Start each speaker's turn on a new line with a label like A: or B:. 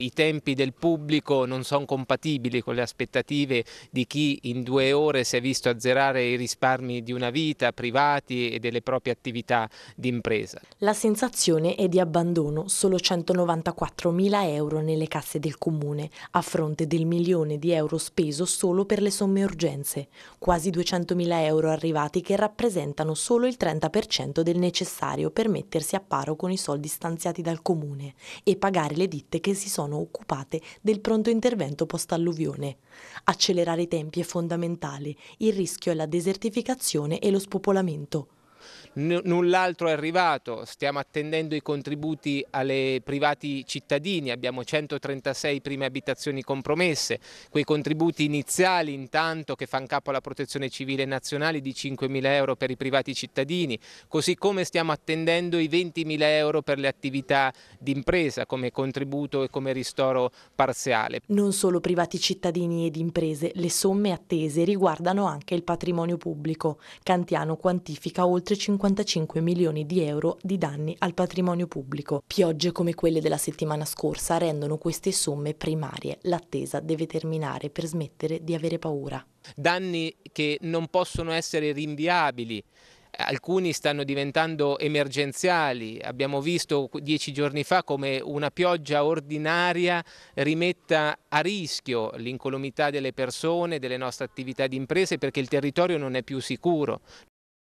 A: I tempi del pubblico non sono compatibili con le aspettative di chi in due ore si è visto azzerare i risparmi di una vita, privati e delle proprie attività d'impresa.
B: La sensazione è di abbandono, solo 194 mila euro nelle casse del comune, a fronte del milione di euro speso solo per le somme urgenze, quasi 200 mila euro arrivati che rappresentano solo il 30% del necessario per mettersi a paro con i soldi stanziati dal comune e pagare le ditte che si sono sono occupate del pronto intervento post-alluvione. Accelerare i tempi è fondamentale, il rischio è la desertificazione e lo spopolamento.
A: N null'altro è arrivato, stiamo attendendo i contributi alle privati cittadini, abbiamo 136 prime abitazioni compromesse, quei contributi iniziali intanto che fanno capo alla protezione civile nazionale di 5.000 euro per i privati cittadini, così come stiamo attendendo i 20.000 euro per le attività d'impresa come contributo e come ristoro parziale.
B: Non solo privati cittadini ed imprese, le somme attese riguardano anche il patrimonio pubblico. Cantiano quantifica oltre 50 55 milioni di euro di danni al patrimonio pubblico. Piogge come quelle della settimana scorsa rendono queste somme primarie. L'attesa deve terminare per smettere di avere paura.
A: Danni che non possono essere rinviabili alcuni stanno diventando emergenziali. Abbiamo visto dieci giorni fa come una pioggia ordinaria rimetta a rischio l'incolumità delle persone, delle nostre attività di imprese perché il territorio non è più sicuro.